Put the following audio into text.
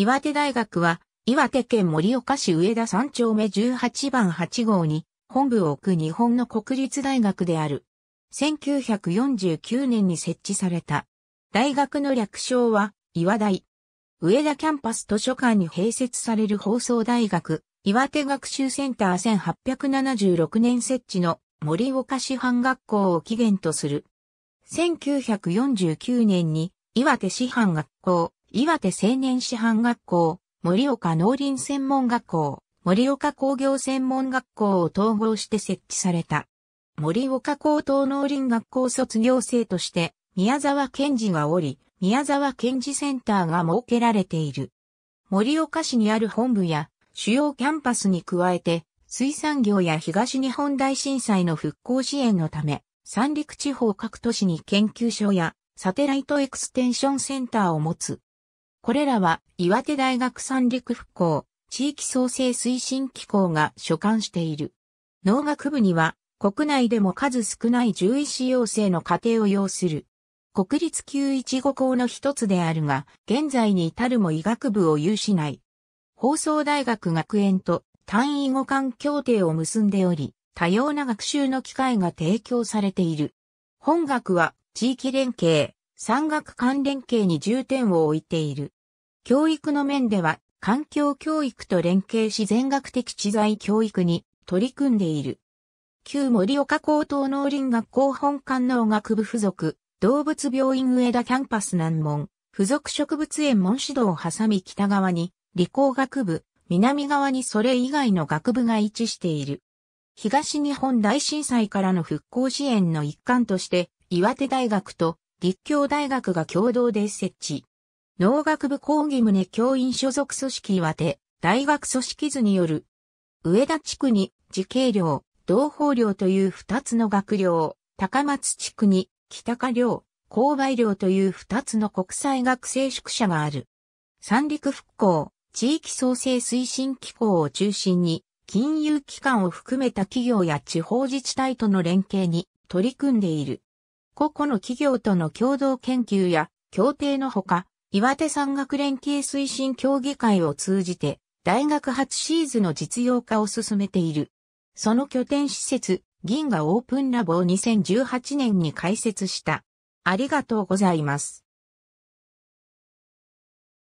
岩手大学は、岩手県盛岡市上田3丁目18番8号に、本部を置く日本の国立大学である。1949年に設置された。大学の略称は、岩大。上田キャンパス図書館に併設される放送大学、岩手学習センター1876年設置の森岡市販学校を起源とする。1949年に岩手市販学校、岩手青年師範学校、盛岡農林専門学校、盛岡工業専門学校を統合して設置された。盛岡高等農林学校卒業生として、宮沢賢治がおり、宮沢賢治センターが設けられている。盛岡市にある本部や主要キャンパスに加えて、水産業や東日本大震災の復興支援のため、三陸地方各都市に研究所やサテライトエクステンションセンターを持つこれらは岩手大学三陸復興地域創生推進機構が所管している。農学部には国内でも数少ない獣医師養成の過程を要する。国立915校の一つであるが、現在に至るも医学部を有しない。放送大学学園と単位互換協定を結んでおり、多様な学習の機会が提供されている。本学は地域連携、産学関連系に重点を置いている。教育の面では、環境教育と連携し全学的知財教育に取り組んでいる。旧森岡高等農林学校本館農学部附属、動物病院上田キャンパス南門、附属植物園門指導を挟み北側に、理工学部、南側にそれ以外の学部が位置している。東日本大震災からの復興支援の一環として、岩手大学と立教大学が共同で設置。農学部講義宗教員所属組織岩手、大学組織図による、上田地区に、自警寮、同胞寮という二つの学寮、高松地区に、北下寮、購買寮という二つの国際学生宿舎がある。三陸復興、地域創生推進機構を中心に、金融機関を含めた企業や地方自治体との連携に取り組んでいる。個々の企業との共同研究や協定のほか、岩手山岳連携推進協議会を通じて、大学初シーズの実用化を進めている。その拠点施設、銀河オープンラボを2018年に開設した。ありがとうございます。